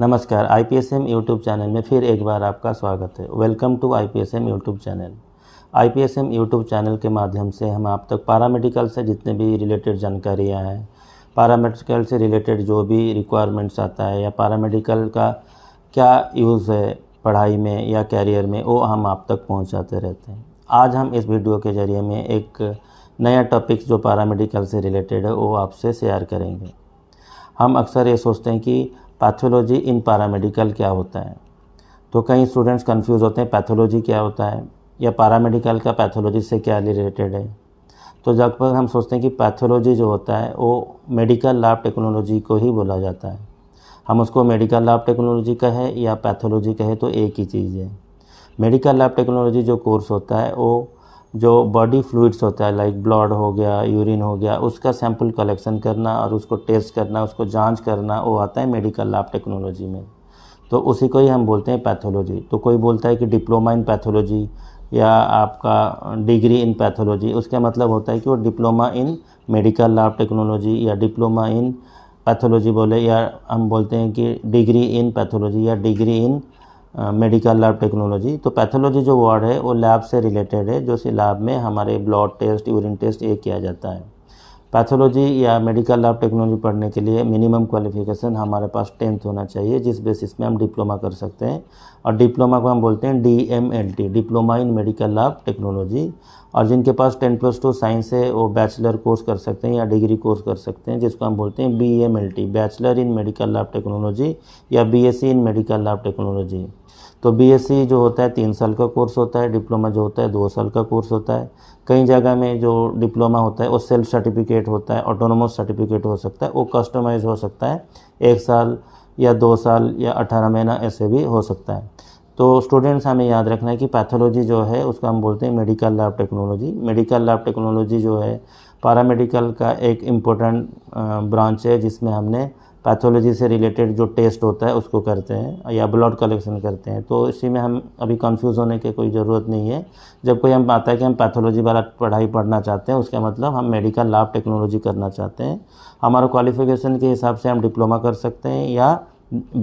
नमस्कार I P S M YouTube channel में फिर एक बार आपका स्वागत है welcome to I P S M YouTube channel I P S M YouTube channel के माध्यम से हम आप तक मेडिकल से जितने भी रिलेटेड जानकारियाँ हैं मेडिकल से रिलेटेड जो भी रिक्वायरमेंट्स आता है या मेडिकल का क्या यूज़ है पढ़ाई में या कैरियर में वो हम आप तक पहुँचाते रहते हैं आज हम इस वीडियो के ज़रिए में एक नया टॉपिक जो मेडिकल से रिलेटेड है वो आपसे शेयर करेंगे हम अक्सर ये सोचते हैं कि पैथोलॉजी इन पैरामेडिकल क्या होता है तो कई स्टूडेंट्स कंफ्यूज होते हैं पैथोलॉजी क्या होता है या पैरामेडिकल का पैथोलॉजी से क्या रिलेटेड है तो लगभग हम सोचते हैं कि पैथोलॉजी जो होता है वो मेडिकल लैब टेक्नोलॉजी को ही बोला जाता है हम उसको मेडिकल लैब टेक्नोलॉजी कहे या पैथोलॉजी कहे तो एक ही चीज़ है मेडिकल लैब टेक्नोलॉजी जो कोर्स होता है वो जो बॉडी फ्लूड्स होता है लाइक ब्लड हो गया यूरिन हो गया उसका सैंपल कलेक्शन करना और उसको टेस्ट करना उसको जांच करना वो आता है मेडिकल लैब टेक्नोलॉजी में तो उसी को ही हम बोलते हैं पैथोलॉजी तो कोई बोलता है कि डिप्लोमा इन पैथोलॉजी या आपका डिग्री इन पैथोलॉजी उसका मतलब होता है कि वो diploma in medical lab technology या डिप्लोमा इन पैथोलॉजी बोले या हम बोलते हैं कि डिग्री इन पैथोलॉजी या degree in medical lab technology तो पैथोलॉजी जो वर्ड है वो लैब से रिलेटेड है जो लैब में हमारे ब्लड टेस्ट यूरिन टेस्ट ये किया जाता है पैथोलॉजी या मेडिकल लैब टेक्नोलॉजी पढ़ने के लिए मिनिमम क्वालिफिकेशन हमारे पास टेंथ होना चाहिए जिस बेसिस में हम डिप्लोमा कर सकते हैं और डिप्लोमा को हम बोलते हैं D M L T diploma in medical lab technology और जिनके पास टेन प्लस टू साइंस है वो बैचलर कोर्स कर सकते हैं या डिग्री कोर्स कर सकते हैं जिसको हम बोलते हैं B M L T bachelor in medical lab technology या B S C in medical lab technology तो बीएससी e जो होता है तीन साल का कोर्स होता है डिप्लोमा जो होता है दो साल का कोर्स होता है कई जगह में जो डिप्लोमा होता है वो सेल्फ सर्टिफिकेट होता है ऑटोनोमस सर्टिफिकेट हो सकता है वो कस्टमाइज हो सकता है एक साल या दो साल या अठारह महीना ऐसे भी हो सकता है तो स्टूडेंट्स हमें याद रखना है कि पैथोलॉजी जो है उसका हम बोलते हैं medical lab technology medical lab technology जो है पारामेडिकल का एक इम्पोर्टेंट ब्रांच है जिसमें हमने पैथोलॉजी से रिलेटेड जो टेस्ट होता है उसको करते हैं या ब्लड कलेक्शन करते हैं तो इसी में हम अभी कंफ्यूज होने की कोई ज़रूरत नहीं है जब कोई हम आता है कि हम पैथोलॉजी वाला पढ़ाई पढ़ना चाहते हैं उसका मतलब हम मेडिकल लैब टेक्नोलॉजी करना चाहते हैं हमारा क्वालिफिकेशन के हिसाब से हम डिप्लोमा कर सकते हैं या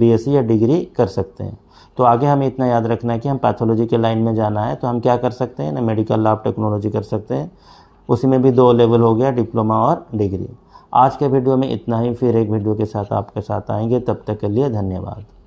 बी या डिग्री कर सकते हैं तो आगे हमें इतना याद रखना है कि हम पैथोलॉजी के लाइन में जाना है तो हम क्या कर सकते हैं ना मेडिकल लैब टेक्नोलॉजी कर सकते हैं उसी में भी दो लेवल हो गया डिप्लोमा और डिग्री आज के वीडियो में इतना ही फिर एक वीडियो के साथ आपके साथ आएंगे तब तक के लिए धन्यवाद